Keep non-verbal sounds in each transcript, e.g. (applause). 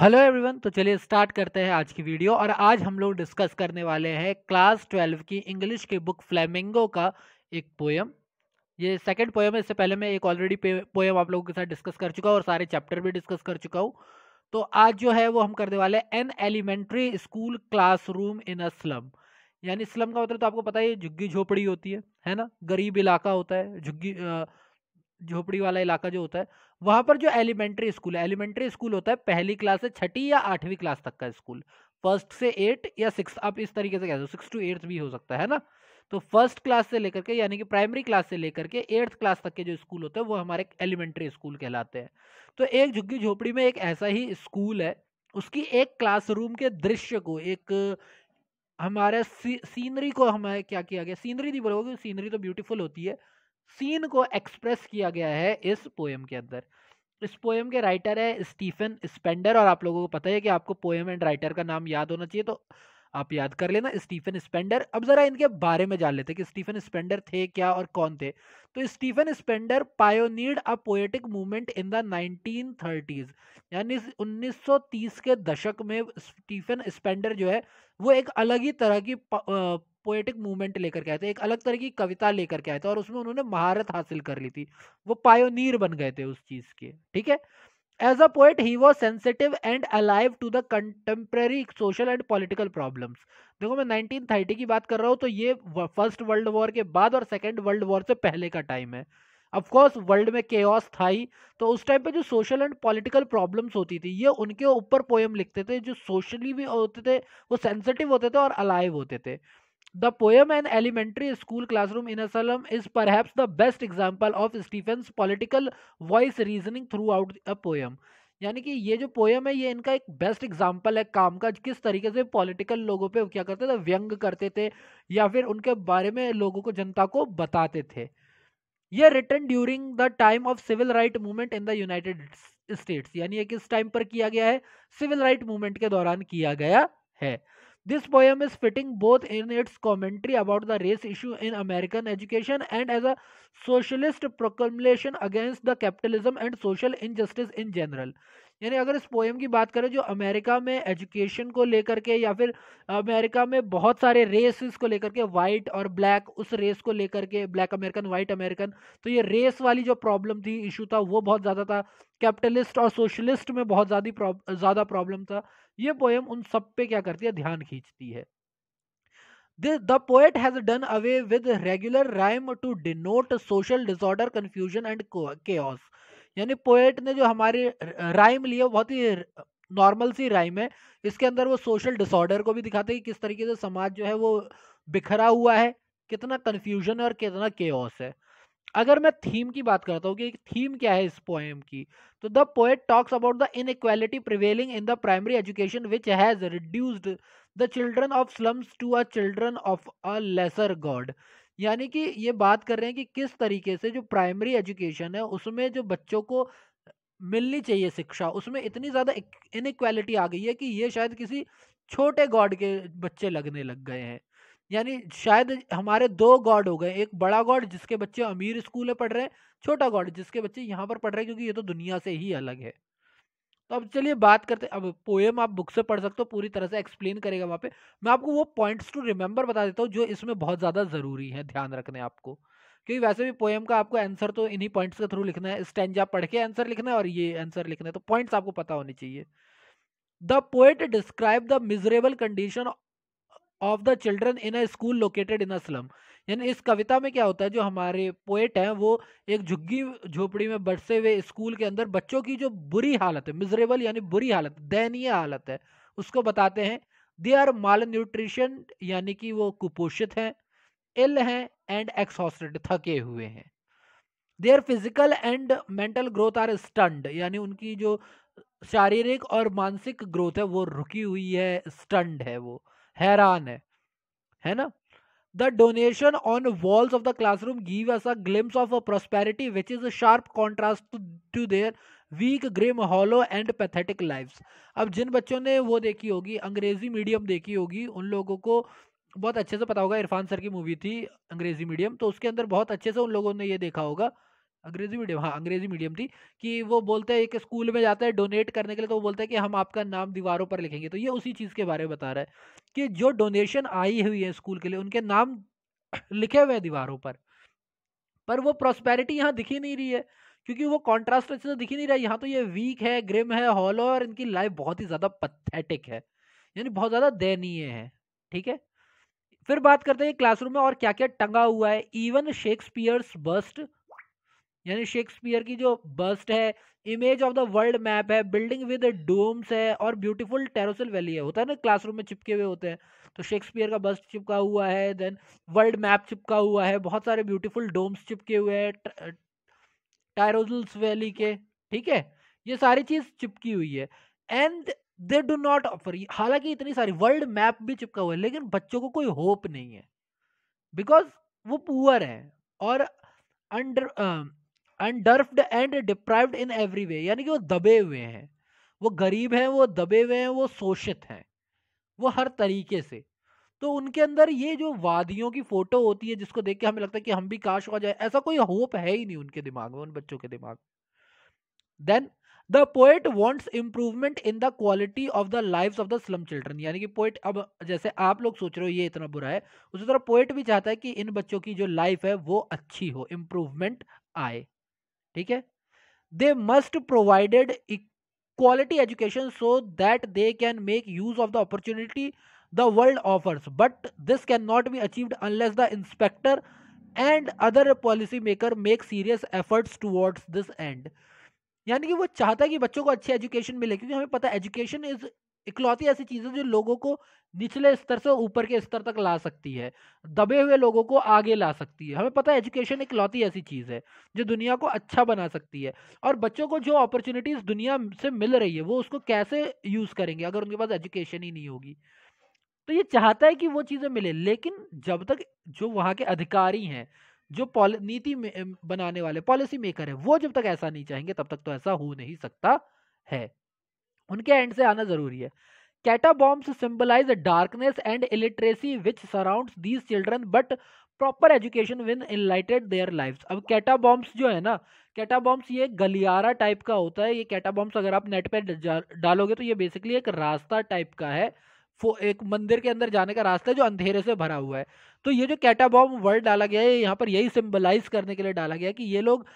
Hello everyone तो चलिए start करते हैं आज की वीडियो और आज हम लोग डिस्कस करने वाले हैं क्लास ट्वेल्व की इंग्लिश की बुक फ्लेमिंगो का एक पोएम ये सेकंड पोएम है इससे पहले मैं एक ऑलरेडी पोएम आप लोगों के साथ डिस्कस कर चुका हूँ और सारे चैप्टर भी डिस्कस कर चुका हूँ तो आज जो है वो हम करने वाले an elementary school classroom in a slum यानी स्लम का मतलब तो आपको पता ही झुग्गी झोपड़ी होती है है ना गरीब इलाका होता है झुग्गी झोपड़ी वाला इलाका जो होता है वहां पर जो एलिमेंट्री स्कूल है एलिमेंट्री स्कूल होता है पहली क्लास से छठी या आठवीं क्लास तक का स्कूल फर्स्ट से एट या सिक्स आप इस तरीके से कह दो सिक्स टू एट्थ भी हो सकता है ना तो फर्स्ट क्लास से लेकर के यानी कि प्राइमरी क्लास से लेकर के एट्थ क्लास तक के जो स्कूल होते हैं वो हमारे एलिमेंट्री स्कूल कहलाते हैं तो एक झुग्गी झोपड़ी में एक ऐसा ही स्कूल है उसकी एक क्लासरूम के दृश्य को एक हमारे सी, सीनरी को हमारे क्या किया गया सीनरी नहीं बोलोगे सीनरी तो ब्यूटीफुल होती है सीन को एक्सप्रेस किया गया है इस पोएम के अंदर इस पोएम के राइटर है स्टीफन स्पेंडर और आप लोगों को पता है कि आपको पोएम एंड राइटर का नाम याद होना चाहिए तो आप याद कर लेना स्टीफन स्पेंडर अब ज़रा इनके बारे में जान लेते हैं कि स्टीफन स्पेंडर थे क्या और कौन थे तो Stephen Spender pioneered a poetic movement in the thirties यानी 1930 के दशक में स्टीफन स्पेंडर जो है वो एक अलग ही तरह की पोएटिक मूवमेंट लेकर के आए थे एक अलग तरह की कविता लेकर के आए थे और उसमें उन्होंने महारत हासिल कर ली थी वो पायोनीर बन गए थे उस चीज़ के ठीक है as a poet he was sensitive and alive to the contemporary social and political problems. देखो मैं नाइनटीन थर्टी की बात कर रहा हूँ तो ये फर्स्ट वर्ल्ड वॉर के बाद और सेकेंड वर्ल्ड वॉर से पहले का टाइम है अफकोर्स वर्ल्ड में केयस था ही तो उस टाइम पे जो सोशल एंड पॉलिटिकल प्रॉब्लम्स होती थी ये उनके ऊपर पोएम लिखते थे जो सोशली भी होते थे वो सेंसिटिव होते थे और अलाइव होते थे The poem An Elementary School Classroom in Asylum is perhaps the best example of Stephen's political voice reasoning throughout a poem. यानी कि ये जो पोएम है ये इनका एक बेस्ट एग्जाम्पल है काम का किस तरीके से पॉलिटिकल लोगों पे क्या करते थे व्यंग करते थे या फिर उनके बारे में लोगों को जनता को बताते थे ये return during the time of civil right movement in the United States यानी ये किस टाइम पर किया गया है सिविल राइट मूवमेंट के दौरान किया गया है This poem is fitting both in its commentary about the race issue in American education and as a socialist proclamation against the capitalism and social injustice in general. यानी अगर इस poem की बात करें जो अमेरिका में एजुकेशन को लेकर के या फिर अमेरिका में बहुत सारे रेसिस को लेकर के वाइट और ब्लैक उस रेस को लेकर के ब्लैक अमेरिकन वाइट अमेरिकन तो ये रेस वाली जो प्रॉब्लम थी इशू था वो बहुत ज़्यादा था कैपिटलिस्ट और सोशलिस्ट में बहुत ज़्यादा ज़्यादा प्रॉब्लम था ये पोएम उन सब पे क्या करती है ध्यान खींचती है The poet has done away with regular rhyme to denote social disorder, confusion, and chaos. यानी पोएट ने जो हमारी राइम लिया बहुत ही नॉर्मल सी राइम है इसके अंदर वो सोशल डिसऑर्डर को भी दिखाते हैं कि किस तरीके से समाज जो है वो बिखरा हुआ है कितना कन्फ्यूजन है और कितना के है अगर मैं थीम की बात करता हूँ कि थीम क्या है इस पोएम की तो the poet talks about the inequality prevailing in the primary education which has reduced the children of slums to a children of a lesser god यानी कि ये बात कर रहे हैं कि किस तरीके से जो प्राइमरी एजुकेशन है उसमें जो बच्चों को मिलनी चाहिए शिक्षा उसमें इतनी ज़्यादा इनक्वालिटी आ गई है कि ये शायद किसी छोटे गॉड के बच्चे लगने लग गए हैं यानी शायद हमारे दो गॉड हो गए एक बड़ा गॉड जिसके बच्चे अमीर स्कूल में पढ़ रहे हैं छोटा गॉड जिसके बच्चे यहाँ पर पढ़ रहे हैं क्योंकि ये तो दुनिया से ही अलग है तो अब चलिए बात करते अब पोएम आप बुक से पढ़ सकते हो पूरी तरह से एक्सप्लेन करेगा वहाँ पे मैं आपको वो पॉइंट्स टू रिमेंबर बता देता हूँ जो इसमें बहुत ज़्यादा ज़रूरी है ध्यान रखने आपको क्योंकि वैसे भी पोएम का आपको आंसर तो इन्हीं पॉइंट्स के थ्रू लिखना है स्टेंजा पढ़ के आंसर लिखना है और ये आंसर लिखना है तो पॉइंट्स आपको पता होने चाहिए the poet describe the miserable condition of the children in a school located in a slum यानी इस कविता में क्या होता है जो हमारे पोएट हैं वो एक झुग्गी झोपड़ी में बरसे हुए स्कूल के अंदर बच्चों की जो बुरी हालत है मिजरेबल यानी बुरी हालत दयनीय हालत है उसको बताते हैं दे आर माल न्यूट्रिशन यानी कि वो कुपोषित हैं इल हैं एंड एक्सॉस्टेड थके हुए हैं their physical and mental growth are stunted यानी उनकी जो शारीरिक और मानसिक ग्रोथ है वो रुकी हुई है स्टंड है वो हैरान है है ना The donation on walls of the classroom give us a glimpse of a prosperity which is a sharp contrast to, to their weak grim hollow and pathetic lifes अब जिन बच्चों ने वो देखी होगी अंग्रेजी मीडियम देखी होगी उन लोगों को बहुत अच्छे से पता होगा इरफान सर की मूवी थी अंग्रेजी मीडियम तो उसके अंदर बहुत अच्छे से उन लोगों ने ये देखा होगा अंग्रेजी मीडियम हाँ अंग्रेजी मीडियम थी कि वो बोलते हैं एक स्कूल में जाता है डोनेट करने के लिए तो वो बोलते हैं कि हम आपका नाम दीवारों पर लिखेंगे तो ये उसी चीज़ के बारे में बता रहा है कि जो डोनेशन आई हुई है स्कूल के लिए उनके नाम (clears throat) लिखे हुए हैं दीवारों पर पर वो प्रॉस्पेरिटी यहाँ दिखी नहीं रही है क्योंकि वो कॉन्ट्रास्ट अच्छे से दिखी नहीं रहा है यहाँ तो ये वीक है ग्रिम है हॉलो और इनकी लाइफ बहुत ही ज़्यादा पथेटिक है यानी बहुत ज़्यादा दयनीय है ठीक है फिर बात करते हैं क्लासरूम में और क्या क्या टंगा हुआ है इवन शेक्सपियर्स बस्ट यानी शेक्सपियर की जो बस्ट है image of the world map है बिल्डिंग विद डोम्स है और ब्यूटीफुल टेरोसल वैली है होता है ना क्लासरूम में चिपके हुए होते हैं तो शेक्सपियर का बस्ट चिपका हुआ है देन वर्ल्ड मैप चिपका हुआ है बहुत सारे ब्यूटीफुल डोम्स चिपके हुए हैं टायरोजल्स वैली uh, के ठीक है ये सारी चीज़ चिपकी हुई है and they do not offer हालांकि इतनी सारी वर्ल्ड मैप भी चिपका हुआ है लेकिन बच्चों को कोई होप नहीं है बिकॉज वो पुअर है और under underfed and deprived in every way यानी कि वो दबे हुए हैं वो गरीब हैं वो दबे हुए हैं वो शोषित हैं वो हर तरीके से तो उनके अंदर ये जो वादियों की फ़ोटो होती है जिसको देख के हमें लगता है कि हम भी काश हो जाए ऐसा कोई होप है ही नहीं उनके दिमाग में उन बच्चों के दिमाग में then the poet wants improvement in the quality of the life of the slum children यानी कि पोएट अब जैसे आप लोग सोच रहे हो ये इतना बुरा है उसी तरह पोएट भी चाहता है कि इन बच्चों की जो लाइफ है वो अच्छी हो इम्प्रूवमेंट आए ठीक है they must provided equality education so that they can make use of the opportunity the world offers but this can not be achieved unless the inspector and other policy maker make serious efforts towards this end यानी कि वो चाहता है कि बच्चों को अच्छी education मिले क्योंकि हमें पता है एजुकेशन इज इकलौती ऐसी चीज़ है जो लोगों को निचले स्तर से ऊपर के स्तर तक ला सकती है दबे हुए लोगों को आगे ला सकती है हमें पता है एजुकेशन एक लौती ऐसी चीज़ है जो दुनिया को अच्छा बना सकती है और बच्चों को जो अपॉर्चुनिटीज़ दुनिया से मिल रही है वो उसको कैसे यूज़ करेंगे अगर उनके पास एजुकेशन ही नहीं होगी तो ये चाहता है कि वो चीज़ें मिले लेकिन जब तक जो वहाँ के अधिकारी हैं जो नीति बनाने वाले पॉलिसी मेकर है वो जब तक ऐसा नहीं चाहेंगे तब तक तो ऐसा हो नहीं सकता है उनके एंड से आना ज़रूरी है catacombs symbolize darkness and illiteracy which surround these children but proper education win enlightened their life अब कैटाबॉम्स जो है ना कैटाबॉम्स ये गलियारा टाइप का होता है ये कैटाबॉम्स अगर आप नेट पर डालोगे तो ये बेसिकली एक रास्ता टाइप का है एक मंदिर के अंदर जाने का रास्ता है जो अंधेरे से भरा हुआ है तो ये जो कैटाबॉम वर्ड डाला गया है यहाँ पर यही सिम्बलाइज करने के लिए डाला गया है कि ये लोग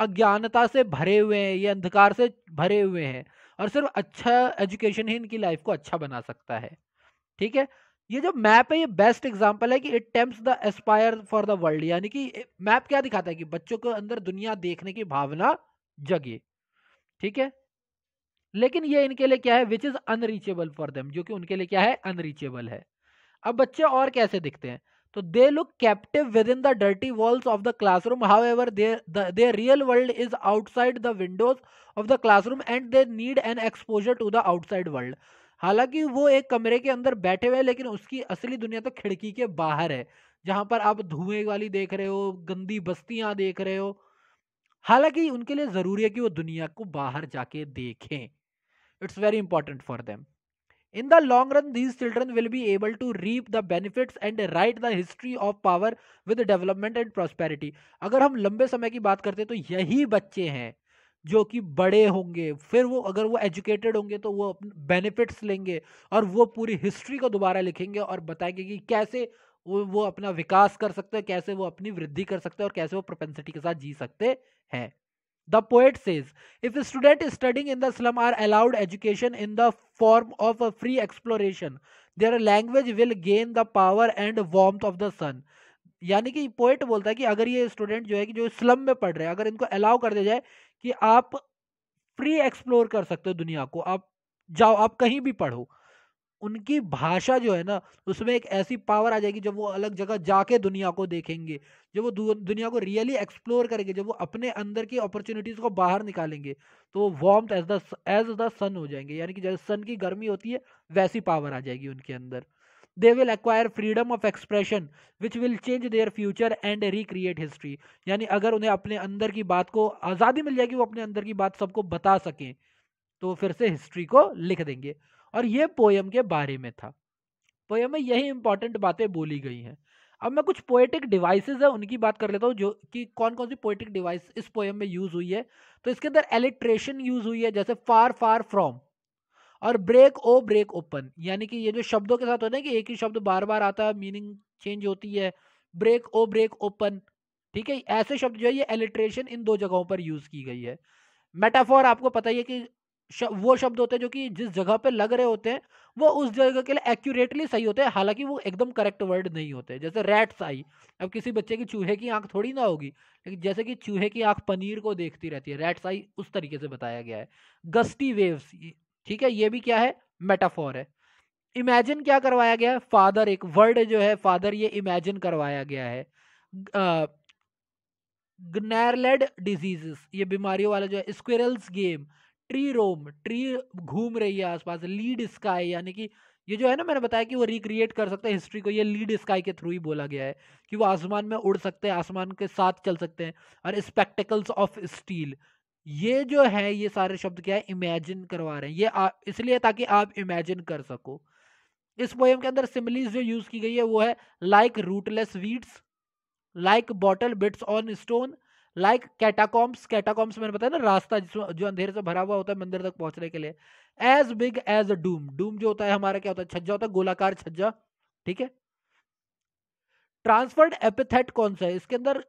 अज्ञानता से भरे हुए हैं ये अंधकार से भरे हुए हैं और सिर्फ अच्छा एजुकेशन ही इनकी लाइफ को अच्छा बना सकता है ठीक है ये जो मैप है ये बेस्ट एग्जाम्पल है कि it tempts the aspire for the world यानी कि मैप क्या दिखाता है कि बच्चों के अंदर दुनिया देखने की भावना जगे ठीक है लेकिन ये इनके लिए क्या है which is unreachable for them जो कि उनके लिए क्या है अनरीचेबल है अब बच्चे और कैसे दिखते हैं तो they look captive within the dirty walls of the classroom however their their real world is outside the windows of the classroom and they need an exposure to the outside world हालांकि वो एक कमरे के अंदर बैठे हुए हैं लेकिन उसकी असली दुनिया तो खिड़की के बाहर है जहां पर आप धुएं वाली देख रहे हो गंदी बस्तियां देख रहे हो हालांकि उनके लिए जरूरी है कि वो दुनिया को बाहर जाके देखें it's very important for them in the long run these children will be able to reap the benefits and write the history of power with development and prosperity अगर हम लंबे समय की बात करते हैं तो यही बच्चे हैं जो कि बड़े होंगे फिर वो अगर वो एजुकेटेड होंगे तो वो बेनिफिट्स लेंगे और वो पूरी हिस्ट्री को दोबारा लिखेंगे और बताएंगे कि कैसे वो वो अपना विकास कर सकते हैं कैसे वो अपनी वृद्धि कर सकते हैं और कैसे वो प्रोपेंसिटी के साथ जी सकते हैं The poet says, if students studying in the slum are allowed education in the form of a free exploration, their language will gain the power and warmth of the sun. यानी कि poet बोलता है कि अगर ये student जो है कि जो स्लम में पढ़ रहे हैं अगर इनको अलाउ कर दिया जाए कि आप फ्री एक्सप्लोर कर सकते हो दुनिया को आप जाओ आप कहीं भी पढ़ो उनकी भाषा जो है ना उसमें एक ऐसी पावर आ जाएगी जब वो अलग जगह जाके दुनिया को देखेंगे जब वो दुनिया को रियली एक्सप्लोर करेंगे जब वो अपने अंदर की अपॉर्चुनिटीज़ को बाहर निकालेंगे तो वो warm as the as the sun हो जाएंगे यानी कि जैसे सन की गर्मी होती है वैसी पावर आ जाएगी उनके अंदर they will acquire freedom of expression which will change their future and recreate history यानी अगर उन्हें अपने अंदर की बात को आज़ादी मिल जाएगी वो अपने अंदर की बात सबको बता सकें तो फिर से हिस्ट्री को लिख देंगे और ये पोएम के बारे में था पोयम में यही इंपॉर्टेंट बातें बोली गई हैं अब मैं कुछ पोएटिक डिवाइसेस है उनकी बात कर लेता हूँ जो कि कौन कौन सी पोएटिक डिवाइस इस पोएम में यूज़ हुई है तो इसके अंदर एलिट्रेशन यूज़ हुई है जैसे फार फार फ्रॉम और ब्रेक ओ ब्रेक ओपन यानी कि ये जो शब्दों के साथ होते हैं कि एक ही शब्द बार बार आता है मीनिंग चेंज होती है ब्रेक ओ ब्रेक ओपन ठीक है ऐसे शब्द जो है ये एलिट्रेशन इन दो जगहों पर यूज़ की गई है मेटाफॉर आपको पता ही है कि वो शब्द होते हैं जो कि जिस जगह पे लग रहे होते हैं वो उस जगह के लिए एक्यूरेटली सही होते हैं हालांकि वो एकदम करेक्ट वर्ड नहीं होते जैसे रैट्स आई अब किसी बच्चे की चूहे की आंख थोड़ी ना होगी लेकिन जैसे कि चूहे की आंख पनीर को देखती रहती है रैट्स आई उस तरीके से बताया गया है गस्टी वेव्स ठीक है ये भी क्या है मेटाफॉर है इमेजिन क्या करवाया गया है फादर एक वर्ड जो है फादर ये इमेजिन करवाया गया है ग्नैरलेड डिजीजेस ये बीमारियों वाला जो है squirrel's game tree room tree घूम रही है आसपास लीड स्काई यानी कि ये जो है ना मैंने बताया कि वो रिक्रिएट कर सकते हैं हिस्ट्री को ये लीड स्काई के थ्रू ही बोला गया है कि वो आसमान में उड़ सकते हैं आसमान के साथ चल सकते हैं और स्पेक्टिकल्स ऑफ स्टील ये जो है ये सारे शब्द क्या है इमेजिन करवा रहे हैं ये इसलिए ताकि आप इमेजिन कर सको इस पोएम के अंदर सिमिलीज जो यूज़ की गई है वो है like rootless weeds like bottle bits on stone like catacombs catacombs मैंने बताया ना रास्ता जो अंधेरे से भरा हुआ होता है मंदिर तक पहुंचने के लिए as big as a doom doom जो होता है हमारा क्या होता है छज्जा होता है गोलाकार छज्जा ठीक है ट्रांसफर्ड एपिथेट कौन सा है इसके अंदर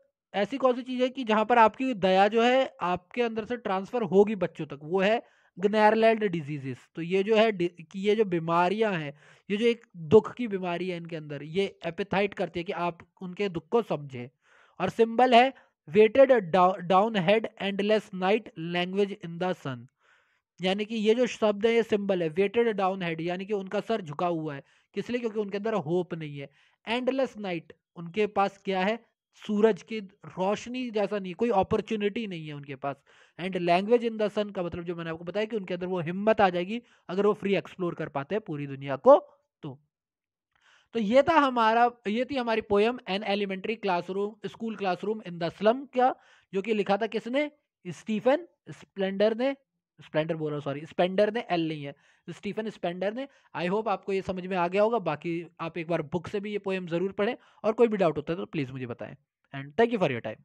ऐसी कौन सी चीज है कि जहां पर आपकी दया जो है आपके अंदर से ट्रांसफर होगी बच्चों तक वो है ग्नैरलैंड डिजीजेस तो ये जो है कि ये जो बीमारियां हैं ये जो एक दुख की बीमारी है इनके अंदर ये एपिथाइट करती है कि आप उनके दुख को समझें और सिंबल है weighted down head endless night language in the sun यानी कि ये जो शब्द है ये सिंबल है वेटेड डाउन हेड यानी कि उनका सर झुका हुआ है किस लिए क्योंकि उनके अंदर होप नहीं है एंडलेस नाइट उनके पास क्या है सूरज की रोशनी जैसा नहीं कोई अपॉर्चुनिटी नहीं है उनके पास and language in the sun का मतलब जो मैंने आपको बताया कि उनके अंदर वो हिम्मत आ जाएगी अगर वो फ्री एक्सप्लोर कर पाते हैं पूरी दुनिया को तो ये था हमारा ये थी हमारी poem an elementary classroom school classroom in the slum का जो कि लिखा था किसने स्टीफन स्प्लेंडर ने स्प्लेंडर बोल रहा हूँ सॉरी स्पेंडर ने एल नहीं है स्टीफन स्पेंडर ने आई होप आपको ये समझ में आ गया होगा बाकी आप एक बार बुक से भी ये पोएम ज़रूर पढ़ें और कोई भी डाउट होता है तो प्लीज़ मुझे बताएं and thank you for your time